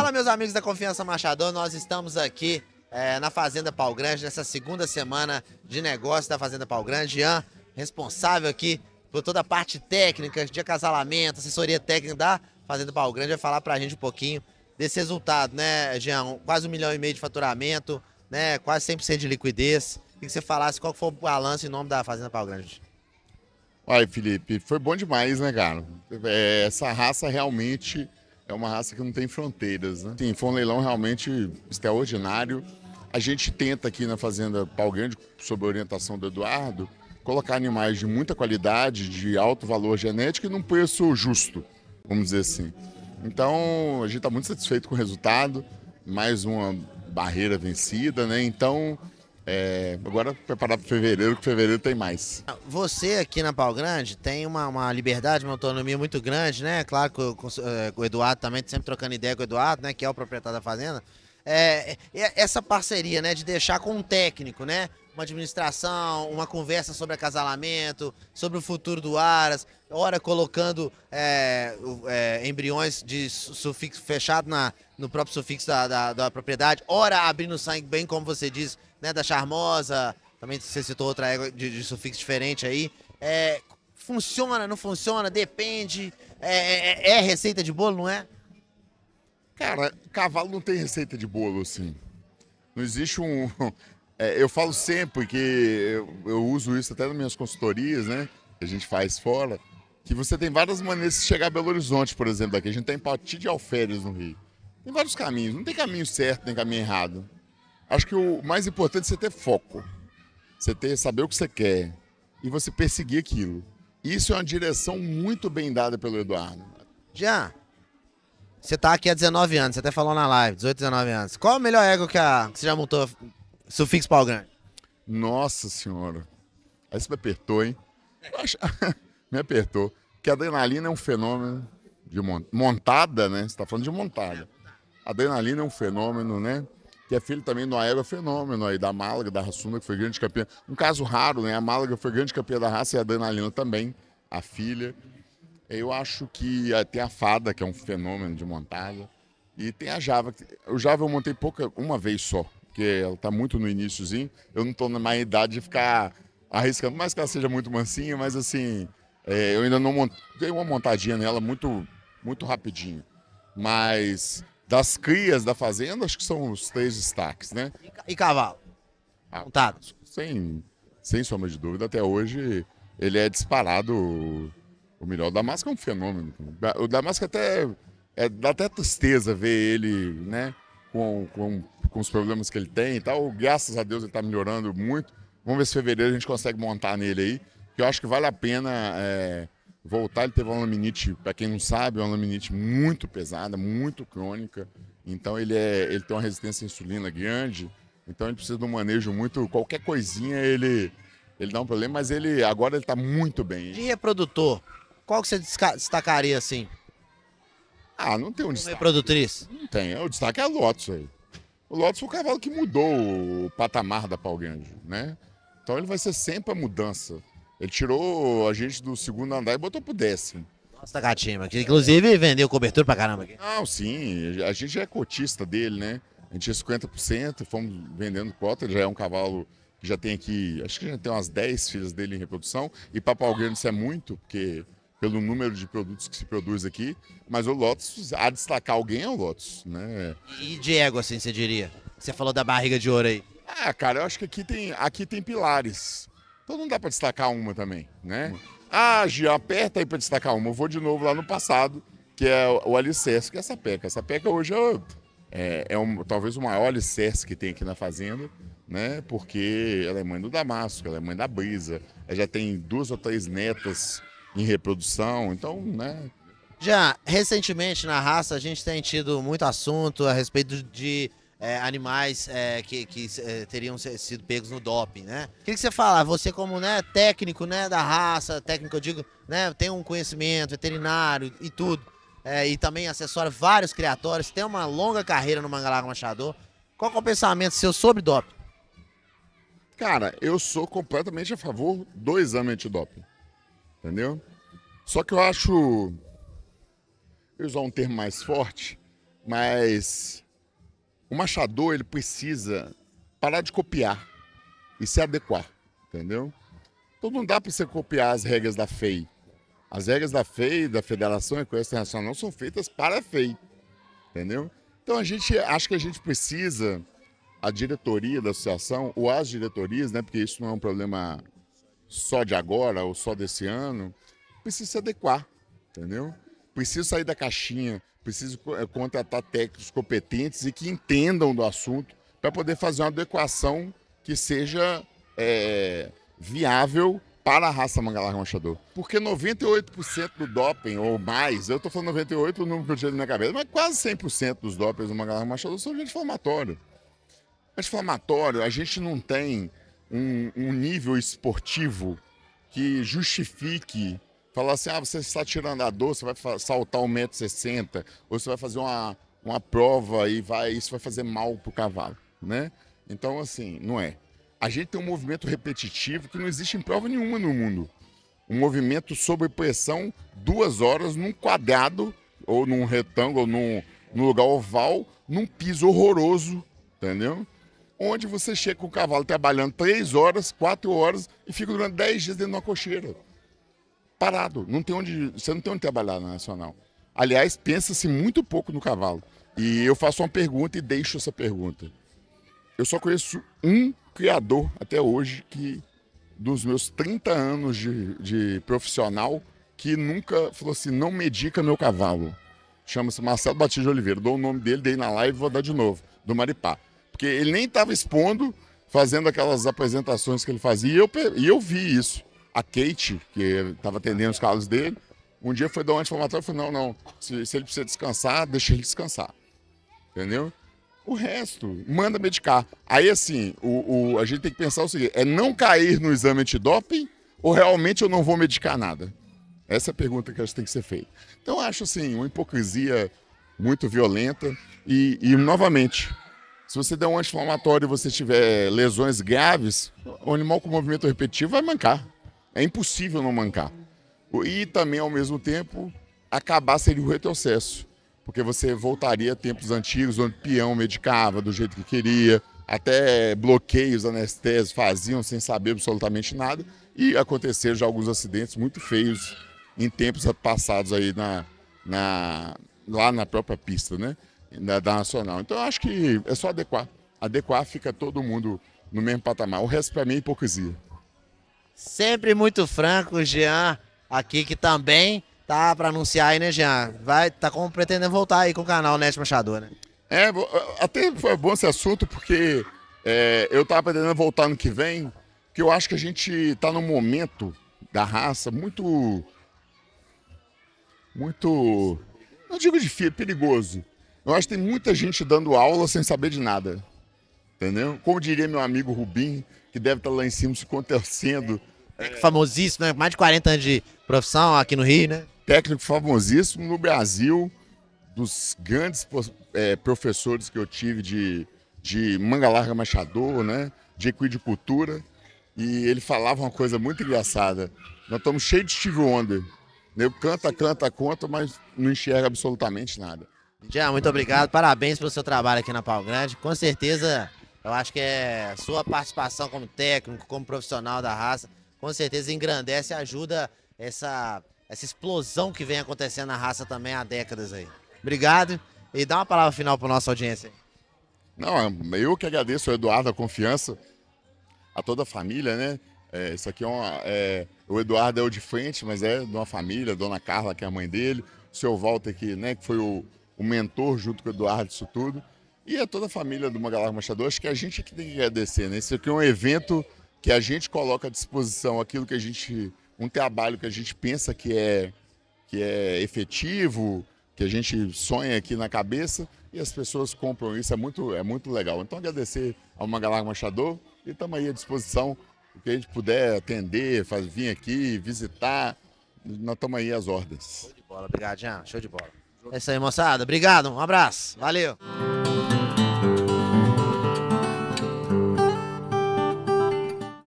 Fala, meus amigos da Confiança Machador, nós estamos aqui é, na Fazenda Pau Grande, nessa segunda semana de negócio da Fazenda Pau Grande. Jean, responsável aqui por toda a parte técnica de acasalamento, assessoria técnica da Fazenda Pau Grande, vai falar pra gente um pouquinho desse resultado, né, Jean? Quase um milhão e meio de faturamento, né? Quase 100% de liquidez. E que você falasse qual foi o balanço em nome da Fazenda Pau Grande. Olha, Felipe, foi bom demais, né, cara? É, essa raça realmente é uma raça que não tem fronteiras, né? Sim, foi um leilão realmente extraordinário. A gente tenta aqui na Fazenda Pau Grande, sob a orientação do Eduardo, colocar animais de muita qualidade, de alto valor genético e num preço justo, vamos dizer assim. Então, a gente está muito satisfeito com o resultado. Mais uma barreira vencida, né? Então, é, agora preparar para fevereiro, que fevereiro tem mais. Ah, você aqui na Pau Grande tem uma, uma liberdade, uma autonomia muito grande, né? Claro que o, é, o Eduardo também, sempre trocando ideia com o Eduardo, né? Que é o proprietário da fazenda. É, é, é, essa parceria, né? De deixar com um técnico, né? Uma administração, uma conversa sobre acasalamento, sobre o futuro do Aras, hora colocando é, é, embriões de sufixo fechado na, no próprio sufixo da, da, da propriedade, hora abrindo sangue, bem como você diz, né, da Charmosa, também você citou outra égua de, de sufixo diferente aí. É, funciona, não funciona, depende. É, é, é, é receita de bolo, não é? Cara, cavalo não tem receita de bolo, assim. Não existe um. É, eu falo sempre que eu, eu, uso isso até nas minhas consultorias, né? Que a gente faz fora. Que você tem várias maneiras de chegar a Belo Horizonte, por exemplo, daqui. A gente tem Poti de Alferes no Rio. Tem vários caminhos. Não tem caminho certo, tem caminho errado. Acho que o mais importante é você ter foco. Você ter, saber o que você quer e você perseguir aquilo. Isso é uma direção muito bem dada pelo Eduardo. Já. Você tá aqui há 19 anos, você até falou na live, 18, 19 anos. Qual é o melhor ego que, a, que você já montou sufixo pau grande? Nossa senhora. Aí você me apertou, hein? me apertou. Que a adrenalina é um fenômeno de montada, né? Você tá falando de montada. A adrenalina é um fenômeno, né? que é filho também do Aero Fenômeno, aí, da Málaga, da Rassuna, que foi grande campeã. Um caso raro, né? A Málaga foi grande campeã da raça e a Danalina também, a filha. Eu acho que eh, tem a Fada, que é um fenômeno de montada, e tem a Java. O Java eu montei pouca, uma vez só, porque ela está muito no iníciozinho. Eu não estou na minha idade de ficar arriscando, mais que ela seja muito mansinha, mas assim, é, eu ainda não montei uma montadinha nela muito, muito rapidinho. Mas das crias da fazenda, acho que são os três destaques, né? E, cavalo? Ah, Contado. Sem, sem sombra de dúvida, até hoje ele é disparado o, melhor. O Damasco é um fenômeno. O Damasco até é, dá até tristeza ver ele, né, com, com, com os problemas que ele tem e tal. Graças a Deus ele está melhorando muito. Vamos ver se fevereiro a gente consegue montar nele aí, que eu acho que vale a pena é, voltar, ele teve uma laminite, para quem não sabe, é uma laminite muito pesada, muito crônica. Então ele, é, ele tem uma resistência à insulina grande, então ele precisa de um manejo muito. Qualquer coisinha ele, ele dá um problema, mas ele agora ele está muito bem. De reprodutor, qual que você destacaria assim? Ah, não tem um destaque. reprodutriz? Não tem, é, o destaque é a Lotus aí. O Lotus foi o cavalo que mudou o patamar da Pau Grande, né? Então ele vai ser sempre a mudança. Ele tirou a gente do segundo andar e botou pro décimo. Nossa, Catima, que inclusive vendeu cobertura pra caramba aqui. Não, sim, a gente é cotista dele, né? A gente é 50%, fomos vendendo cota, ele já é um cavalo que já tem aqui, acho que já tem umas 10 filhas dele em reprodução, e para alguém isso é muito, porque pelo número de produtos que se produz aqui, mas o Lotus, a destacar alguém é o Lotus, né? E Diego, assim, você diria? Você falou da barriga de ouro aí. Ah, cara, eu acho que aqui tem, aqui tem pilares. Então não dá para destacar uma também, né? Ah, Gia aperta aí para destacar uma. Eu vou de novo lá no passado, que é o, o alicerce, que é essa peca. Essa peca hoje é, é, é um, talvez o maior alicerce que tem aqui na fazenda, né? Porque ela é mãe do Damasco, ela é mãe da Brisa, ela já tem duas ou três netas em reprodução, então, né? Já, recentemente na raça a gente tem tido muito assunto a respeito de é, animais é, que, que é, teriam sido pegos no doping, né? Queria que você fala, você como né, técnico né, da raça, técnico, eu digo, né, tem um conhecimento veterinário e tudo, é, e também acessora vários criatórios, tem uma longa carreira no Mangalá Machador. Qual é o pensamento seu sobre doping? Cara, eu sou completamente a favor do exame antidoping, entendeu? Só que eu acho, eu usar um termo mais forte, mas o machador ele precisa parar de copiar e se adequar, entendeu? Então não dá para você copiar as regras da FEI. As regras da FEI, da Federação Econômica Internacional, são feitas para a FEI, entendeu? Então a gente acho que a gente precisa a diretoria da associação ou as diretorias, né, porque isso não é um problema só de agora ou só desse ano, precisa se adequar, entendeu? Precisa sair da caixinha, preciso eh, contratar técnicos competentes e que entendam do assunto para poder fazer uma adequação que seja é, viável para a raça mangalar Machador. Porque 98% do doping, ou mais, eu estou falando 98% o número que eu tirei na minha cabeça, mas quase 100% dos dopings do mangalar Machador são de inflamatório. Mas inflamatório, a gente não tem um, um nível esportivo que justifique Falar assim, ah, você está tirando a dor, você vai saltar 1,60m, ou você vai fazer uma, uma prova e vai, isso vai fazer mal para o cavalo, né? Então, assim, não é. A gente tem um movimento repetitivo que não existe em prova nenhuma no mundo. Um movimento sob pressão, duas horas, num quadrado, ou num retângulo, ou num, num lugar oval, num piso horroroso, entendeu? Onde você chega com o cavalo trabalhando três horas, quatro horas e fica durante dez dias dentro de uma cocheira parado. Não tem onde, você não tem onde trabalhar na Nacional. Aliás, pensa-se muito pouco no cavalo. E eu faço uma pergunta e deixo essa pergunta. Eu só conheço um criador até hoje que, dos meus 30 anos de, de profissional, que nunca falou assim: não medica meu cavalo. Chama-se Marcelo Batista de Oliveira. Dou o nome dele, dei na live vou dar de novo, do Maripá. Porque ele nem estava expondo, fazendo aquelas apresentações que ele fazia, e eu, e eu vi isso a Kate, que estava atendendo os carros dele, um dia foi dar um anti-inflamatório e falou: não, não, se, se, ele precisa descansar, deixa ele descansar. Entendeu? O resto, manda medicar. Aí, assim, o, o, a gente tem que pensar o seguinte: é não cair no exame antidoping ou realmente eu não vou medicar nada? Essa é a pergunta que acho que tem que ser feita. Então, acho, assim, uma hipocrisia muito violenta. E, e novamente, se você der um anti-inflamatório e você tiver lesões graves, o animal com movimento repetitivo vai mancar. É impossível não mancar. E também, ao mesmo tempo, acabar seria o retrocesso, porque você voltaria a tempos antigos, onde o peão medicava do jeito que queria, até bloqueios anestésios faziam sem saber absolutamente nada, e aconteceram já alguns acidentes muito feios em tempos passados aí na, na, lá na própria pista, né? Da, da, Nacional. Então eu acho que é só adequar. Adequar fica todo mundo no mesmo patamar. O resto para mim é hipocrisia. Sempre muito franco, Jean aqui que também tá para anunciar aí, né, Jean? Vai, tá como pretendendo voltar aí com o canal Net né, Machador, né? É, até foi bom esse assunto porque é, eu tava pretendendo voltar no que vem, que eu acho que a gente tá num momento da raça muito. Muito. Não digo difícil, perigoso. Eu acho que tem muita gente dando aula sem saber de nada. Entendeu? Como diria meu amigo Rubim, que deve estar tá lá em cima se acontecendo. É, é famosíssimo, né? Mais de 40 anos de profissão aqui no Rio, né? Técnico famosíssimo no Brasil, dos grandes é, professores que eu tive de, de manga larga machador, né? De equidicultura. E ele falava uma coisa muito engraçada. Nós estamos cheios de Steve Wonder. Eu canta, canta, conta, mas não enxerga absolutamente nada. Jean, muito obrigado. Parabéns pelo seu trabalho aqui na Pau Grande. Com certeza eu acho que é sua participação como técnico, como profissional da raça, com certeza engrandece e ajuda essa, essa explosão que vem acontecendo na raça também há décadas aí. Obrigado e dá uma palavra final para nossa audiência. Não, eu que agradeço ao Eduardo a confiança, a toda a família, né? É, isso aqui é uma. É, o Eduardo é o de frente, mas é de uma família, a dona Carla, que é a mãe dele, o seu Walter, que, né, que foi o, o mentor junto com o Eduardo disso tudo e a é toda a família do Magalar Machado. Acho que a gente é que tem que agradecer, né? Isso aqui é um evento que a gente coloca à disposição aquilo que a gente. um trabalho que a gente pensa que é, que é efetivo, que a gente sonha aqui na cabeça e as pessoas compram isso, é muito, é muito legal. Então agradecer ao Mangalar Machador e estamos aí à disposição, o que a gente puder atender, fazer vir aqui, visitar, nós estamos aí às ordens. Show de bola, obrigado, Jean, show de bola. É isso aí, moçada, obrigado, um abraço, valeu.